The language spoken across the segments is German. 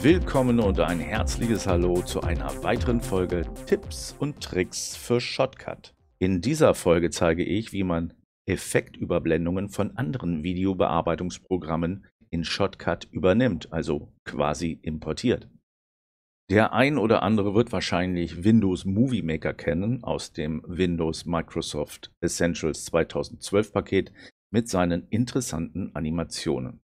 Willkommen und ein herzliches Hallo zu einer weiteren Folge Tipps und Tricks für Shotcut. In dieser Folge zeige ich, wie man Effektüberblendungen von anderen Videobearbeitungsprogrammen in Shotcut übernimmt, also quasi importiert. Der ein oder andere wird wahrscheinlich Windows Movie Maker kennen aus dem Windows Microsoft Essentials 2012 Paket mit seinen interessanten Animationen.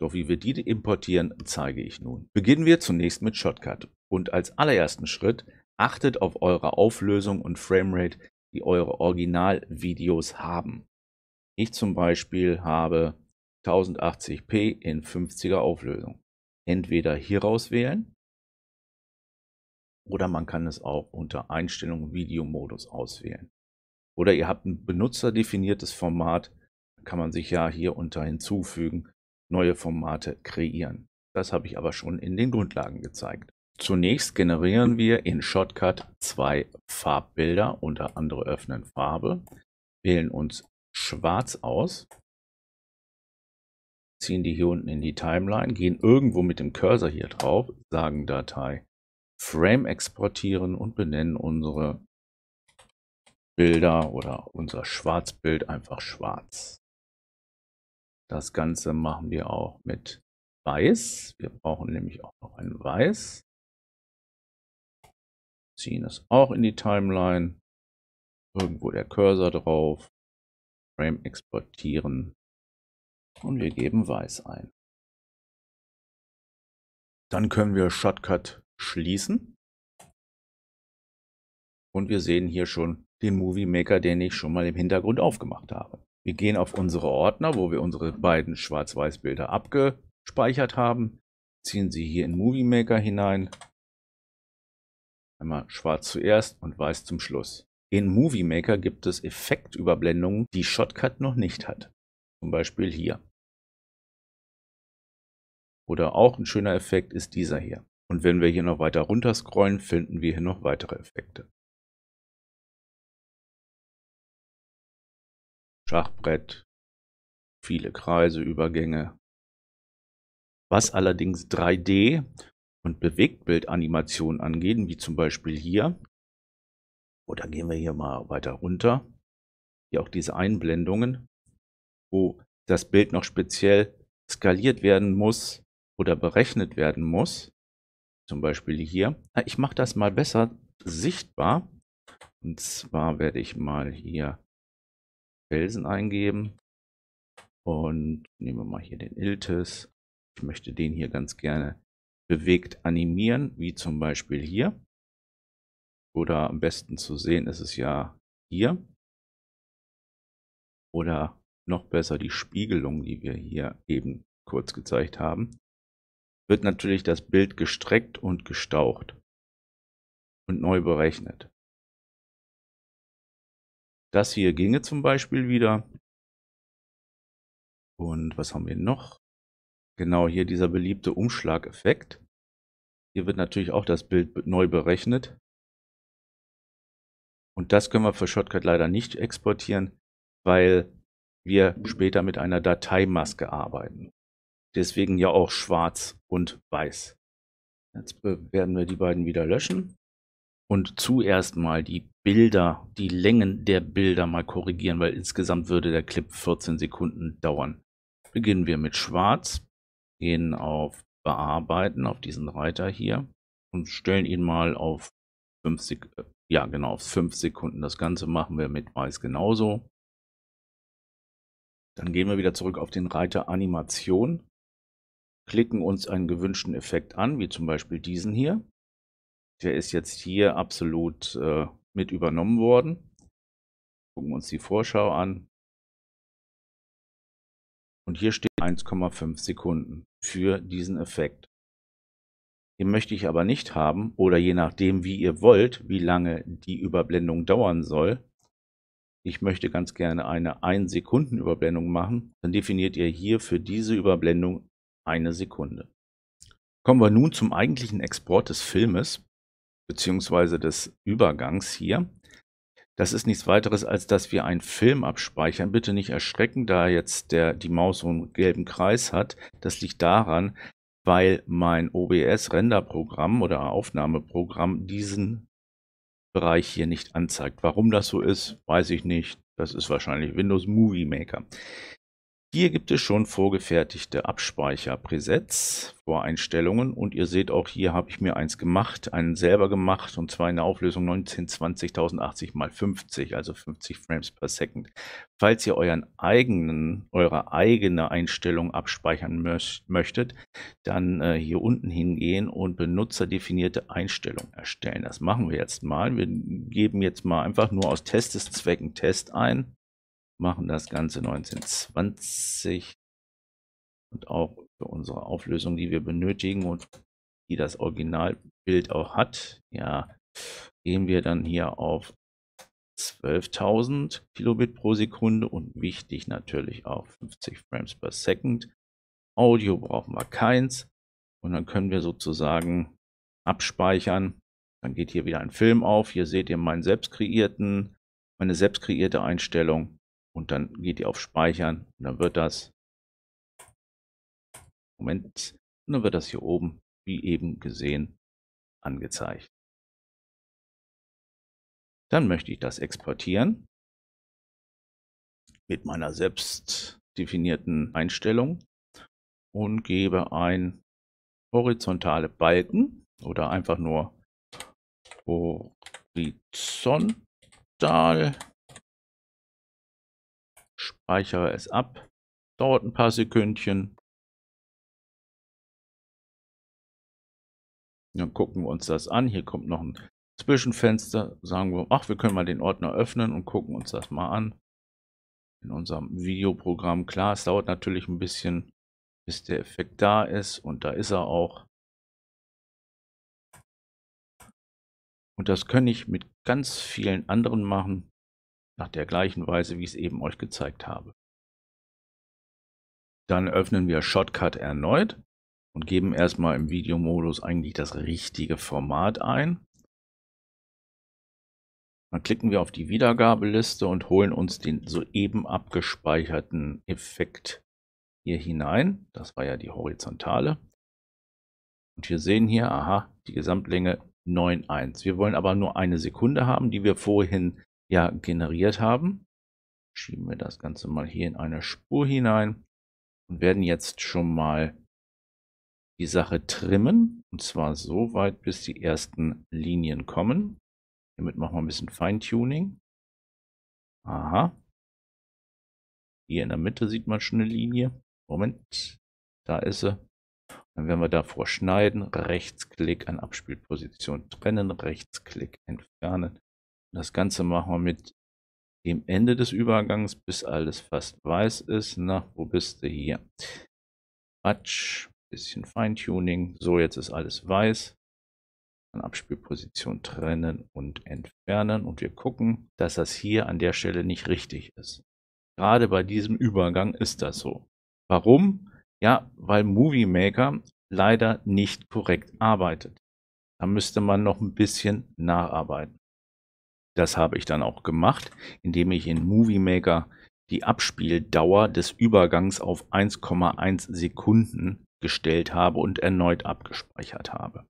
Doch wie wir die importieren, zeige ich nun. Beginnen wir zunächst mit Shotcut und als allerersten Schritt achtet auf eure Auflösung und Framerate, die eure Originalvideos haben. Ich zum Beispiel habe 1080p in 50er Auflösung. Entweder hier rauswählen oder man kann es auch unter Einstellungen Videomodus auswählen. Oder ihr habt ein benutzerdefiniertes Format, kann man sich ja hier unter hinzufügen, neue Formate kreieren. Das habe ich aber schon in den Grundlagen gezeigt. Zunächst generieren wir in Shotcut zwei Farbbilder, unter anderem öffnen Farbe, wählen uns schwarz aus, ziehen die hier unten in die Timeline, gehen irgendwo mit dem Cursor hier drauf, sagen Datei Frame exportieren und benennen unsere Bilder oder unser Schwarzbild einfach schwarz. Das Ganze machen wir auch mit Weiß. Wir brauchen nämlich auch noch ein Weiß. Ziehen es auch in die Timeline. Irgendwo der Cursor drauf. Frame exportieren. Und wir geben Weiß ein. Dann können wir Shortcut schließen. Und wir sehen hier schon den Movie Maker, den ich schon mal im Hintergrund aufgemacht habe. Wir gehen auf unsere Ordner, wo wir unsere beiden Schwarz-Weiß-Bilder abgespeichert haben, ziehen sie hier in Movie Maker hinein. Einmal schwarz zuerst und weiß zum Schluss. In Movie Maker gibt es Effektüberblendungen, die Shotcut noch nicht hat. Zum Beispiel hier. Oder auch ein schöner Effekt ist dieser hier. Und wenn wir hier noch weiter runter scrollen, finden wir hier noch weitere Effekte. Schachbrett, viele Kreise, Übergänge. Was allerdings 3D und Bewegtbildanimationen angeht, wie zum Beispiel hier, oder oh, gehen wir hier mal weiter runter, hier auch diese Einblendungen, wo das Bild noch speziell skaliert werden muss oder berechnet werden muss, zum Beispiel hier. Ah, ich mache das mal besser sichtbar. Und zwar werde ich mal hier Felsen eingeben und nehmen wir mal hier den Iltis. Ich möchte den hier ganz gerne bewegt animieren, wie zum Beispiel hier. Oder am besten zu sehen ist es ja hier. Oder noch besser die Spiegelung, die wir hier eben kurz gezeigt haben wird natürlich das Bild gestreckt und gestaucht und neu berechnet. Das hier ginge zum Beispiel wieder. Und was haben wir noch? Genau hier dieser beliebte Umschlageffekt. Hier wird natürlich auch das Bild neu berechnet. Und das können wir für Shotcut leider nicht exportieren, weil wir später mit einer Dateimaske arbeiten. Deswegen ja auch schwarz und weiß. Jetzt werden wir die beiden wieder löschen und zuerst mal die Bilder, die Längen der Bilder mal korrigieren, weil insgesamt würde der Clip 14 Sekunden dauern. Beginnen wir mit Schwarz, gehen auf Bearbeiten, auf diesen Reiter hier und stellen ihn mal auf 5 Sekunden. Äh, ja, genau, auf 5 Sekunden. Das Ganze machen wir mit Weiß genauso. Dann gehen wir wieder zurück auf den Reiter Animation klicken uns einen gewünschten Effekt an, wie zum Beispiel diesen hier. Der ist jetzt hier absolut äh, mit übernommen worden. Gucken wir uns die Vorschau an. Und hier steht 1,5 Sekunden für diesen Effekt. Den möchte ich aber nicht haben oder je nachdem, wie ihr wollt, wie lange die Überblendung dauern soll. Ich möchte ganz gerne eine 1 Sekunden Überblendung machen. Dann definiert ihr hier für diese Überblendung eine Sekunde. Kommen wir nun zum eigentlichen Export des Filmes, beziehungsweise des Übergangs hier. Das ist nichts weiteres, als dass wir einen Film abspeichern. Bitte nicht erschrecken, da jetzt der, die Maus so einen gelben Kreis hat. Das liegt daran, weil mein OBS-Renderprogramm oder Aufnahmeprogramm diesen Bereich hier nicht anzeigt. Warum das so ist, weiß ich nicht. Das ist wahrscheinlich Windows Movie Maker. Hier gibt es schon vorgefertigte Abspeicher-Presets, Voreinstellungen und ihr seht auch hier habe ich mir eins gemacht, einen selber gemacht und zwar in der Auflösung 1920 1080 mal 50, also 50 Frames per Second. Falls ihr euren eigenen, eure eigene Einstellung abspeichern möchtet, dann äh, hier unten hingehen und benutzerdefinierte Einstellungen erstellen. Das machen wir jetzt mal. Wir geben jetzt mal einfach nur aus Testeszwecken Test ein machen das Ganze 1920 und auch für unsere Auflösung, die wir benötigen und die das Originalbild auch hat. Ja, gehen wir dann hier auf 12.000 Kilobit pro Sekunde und wichtig natürlich auch 50 Frames per Second. Audio brauchen wir keins und dann können wir sozusagen abspeichern. Dann geht hier wieder ein Film auf. Hier seht ihr meinen selbst kreierten, meine selbst kreierte Einstellung und dann geht ihr auf Speichern und dann wird das, Moment, und dann wird das hier oben, wie eben gesehen, angezeigt. Dann möchte ich das exportieren mit meiner selbst definierten Einstellung und gebe ein horizontale Balken oder einfach nur horizontal speichere es ab. Dauert ein paar Sekündchen. Dann gucken wir uns das an. Hier kommt noch ein Zwischenfenster. Sagen wir, ach, wir können mal den Ordner öffnen und gucken uns das mal an. In unserem Videoprogramm. Klar, es dauert natürlich ein bisschen, bis der Effekt da ist. Und da ist er auch. Und das kann ich mit ganz vielen anderen machen nach der gleichen Weise, wie ich es eben euch gezeigt habe. Dann öffnen wir Shotcut erneut und geben erstmal im Videomodus eigentlich das richtige Format ein. Dann klicken wir auf die Wiedergabeliste und holen uns den soeben abgespeicherten Effekt hier hinein. Das war ja die horizontale. Und wir sehen hier, aha, die Gesamtlänge 9,1. Wir wollen aber nur eine Sekunde haben, die wir vorhin ja generiert haben. Schieben wir das Ganze mal hier in eine Spur hinein und werden jetzt schon mal die Sache trimmen. Und zwar so weit, bis die ersten Linien kommen. Hiermit machen wir ein bisschen Feintuning. Aha. Hier in der Mitte sieht man schon eine Linie. Moment, da ist sie. Dann werden wir davor schneiden, Rechtsklick an Abspielposition trennen, Rechtsklick entfernen, das Ganze machen wir mit dem Ende des Übergangs, bis alles fast weiß ist. Na, wo bist du hier? Quatsch, bisschen Feintuning. So, jetzt ist alles weiß. Dann Abspielposition trennen und entfernen. Und wir gucken, dass das hier an der Stelle nicht richtig ist. Gerade bei diesem Übergang ist das so. Warum? Ja, weil Movie Maker leider nicht korrekt arbeitet. Da müsste man noch ein bisschen nacharbeiten. Das habe ich dann auch gemacht, indem ich in Movie Maker die Abspieldauer des Übergangs auf 1,1 Sekunden gestellt habe und erneut abgespeichert habe.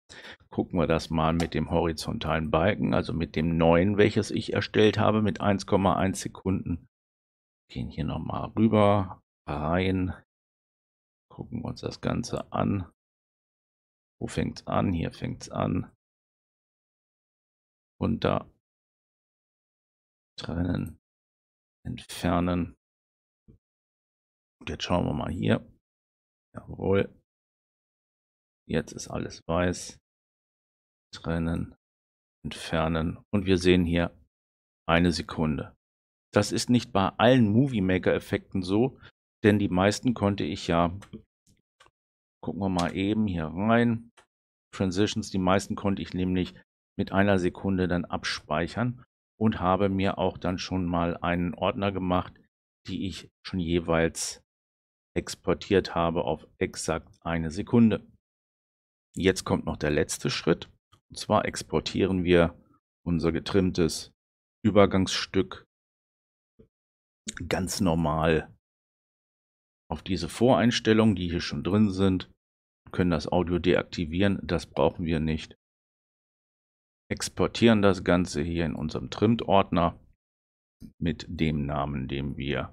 Gucken wir das mal mit dem horizontalen Balken, also mit dem neuen, welches ich erstellt habe mit 1,1 Sekunden. Gehen hier nochmal rüber, rein, gucken wir uns das Ganze an. Wo fängt es an? Hier fängt es an. Und da trennen, entfernen. Und jetzt schauen wir mal hier. Jawohl. Jetzt ist alles weiß. Trennen, entfernen. Und wir sehen hier eine Sekunde. Das ist nicht bei allen Movie Maker Effekten so, denn die meisten konnte ich ja, gucken wir mal eben hier rein, Transitions, die meisten konnte ich nämlich mit einer Sekunde dann abspeichern und habe mir auch dann schon mal einen Ordner gemacht, die ich schon jeweils exportiert habe auf exakt eine Sekunde. Jetzt kommt noch der letzte Schritt. Und zwar exportieren wir unser getrimmtes Übergangsstück ganz normal auf diese Voreinstellungen, die hier schon drin sind. Wir können das Audio deaktivieren, das brauchen wir nicht exportieren das Ganze hier in unserem Trimmed-Ordner mit dem Namen, den wir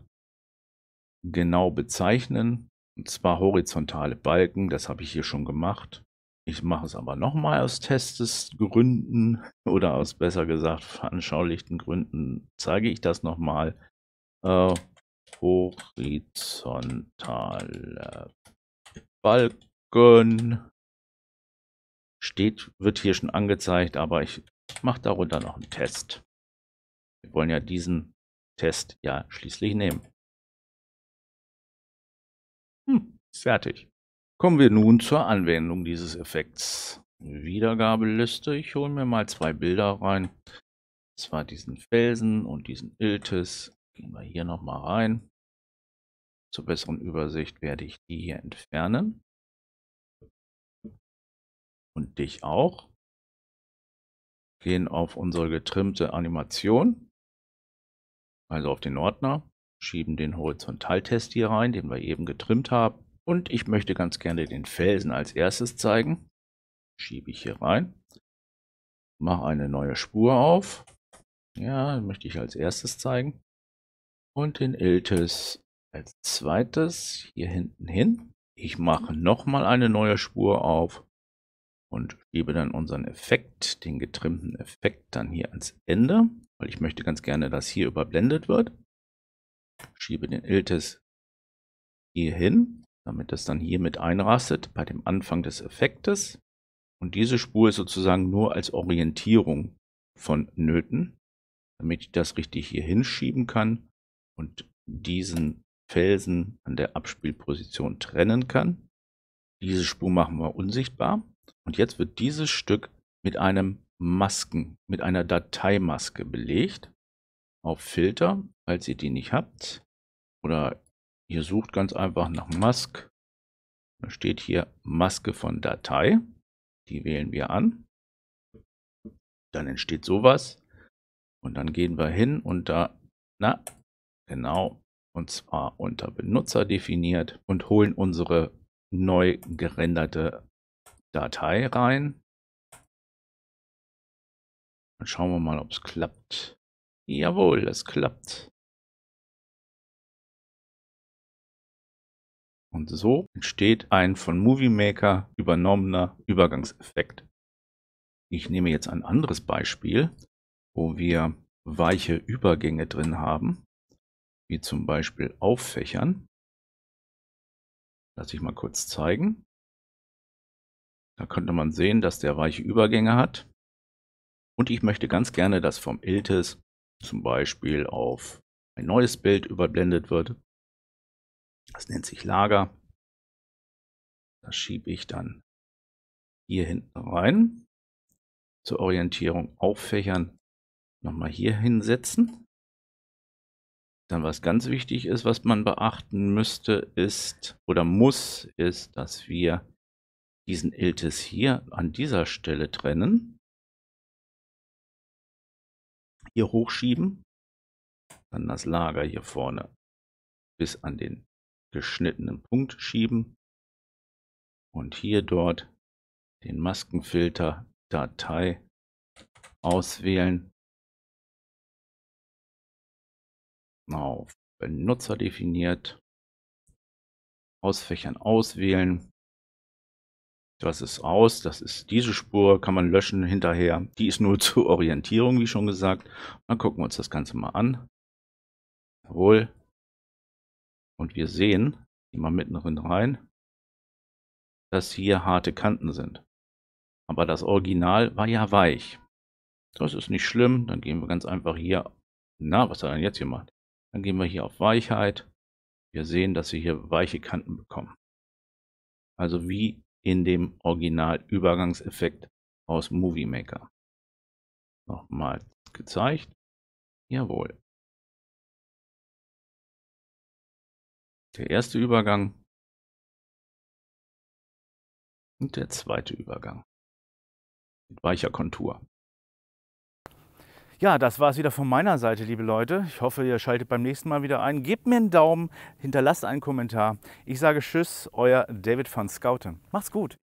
genau bezeichnen. Und zwar horizontale Balken, das habe ich hier schon gemacht. Ich mache es aber nochmal aus Testesgründen oder aus besser gesagt veranschaulichten Gründen zeige ich das nochmal. Äh, horizontale Balken steht, wird hier schon angezeigt, aber ich mache darunter noch einen Test. Wir wollen ja diesen Test ja schließlich nehmen. Hm, fertig. Kommen wir nun zur Anwendung dieses Effekts. Wiedergabeliste. Ich hole mir mal zwei Bilder rein. Und zwar diesen Felsen und diesen Iltis. Gehen wir hier nochmal rein. Zur besseren Übersicht werde ich die hier entfernen und dich auch. Gehen auf unsere getrimmte Animation, also auf den Ordner, schieben den Horizontaltest hier rein, den wir eben getrimmt haben. Und ich möchte ganz gerne den Felsen als erstes zeigen. Schiebe ich hier rein. Mache eine neue Spur auf. Ja, möchte ich als erstes zeigen. Und den Iltis als zweites hier hinten hin. Ich mache nochmal eine neue Spur auf und gebe dann unseren Effekt, den getrimmten Effekt dann hier ans Ende, weil ich möchte ganz gerne, dass hier überblendet wird. Schiebe den Iltis hier hin, damit das dann hier mit einrastet bei dem Anfang des Effektes. Und diese Spur ist sozusagen nur als Orientierung von Nöten, damit ich das richtig hier hinschieben kann und diesen Felsen an der Abspielposition trennen kann. Diese Spur machen wir unsichtbar. Und jetzt wird dieses Stück mit einem Masken, mit einer Dateimaske belegt. Auf Filter, falls ihr die nicht habt. Oder ihr sucht ganz einfach nach Mask. Da steht hier Maske von Datei. Die wählen wir an. Dann entsteht sowas. Und dann gehen wir hin und da, na, genau, und zwar unter Benutzer definiert und holen unsere neu gerenderte Datei rein. Dann schauen wir mal, ob es klappt. Jawohl, es klappt. Und so entsteht ein von Movie Maker übernommener Übergangseffekt. Ich nehme jetzt ein anderes Beispiel, wo wir weiche Übergänge drin haben, wie zum Beispiel Auffächern. Lass ich mal kurz zeigen. Da könnte man sehen, dass der weiche Übergänge hat. Und ich möchte ganz gerne, dass vom Iltis zum Beispiel auf ein neues Bild überblendet wird. Das nennt sich Lager. Das schiebe ich dann hier hinten rein. Zur Orientierung auffächern. Nochmal hier hinsetzen. Dann was ganz wichtig ist, was man beachten müsste, ist oder muss, ist, dass wir diesen Iltis hier an dieser Stelle trennen, hier hochschieben, dann das Lager hier vorne bis an den geschnittenen Punkt schieben und hier dort den Maskenfilter Datei auswählen, auf Benutzer definiert, Ausfächern auswählen, das ist aus, das ist diese Spur, kann man löschen hinterher. Die ist nur zur Orientierung, wie schon gesagt. Dann gucken wir uns das Ganze mal an. Jawohl. Und wir sehen, gehen wir mitten rein, dass hier harte Kanten sind. Aber das Original war ja weich. Das ist nicht schlimm. Dann gehen wir ganz einfach hier. Na, was hat er denn jetzt gemacht? Dann gehen wir hier auf Weichheit. Wir sehen, dass wir hier weiche Kanten bekommen. Also wie in dem Original-Übergangseffekt aus Movie Maker. Nochmal gezeigt. Jawohl. Der erste Übergang und der zweite Übergang mit weicher Kontur. Ja, das war es wieder von meiner Seite, liebe Leute. Ich hoffe, ihr schaltet beim nächsten Mal wieder ein. Gebt mir einen Daumen, hinterlasst einen Kommentar. Ich sage Tschüss, euer David von Scouten. Macht's gut.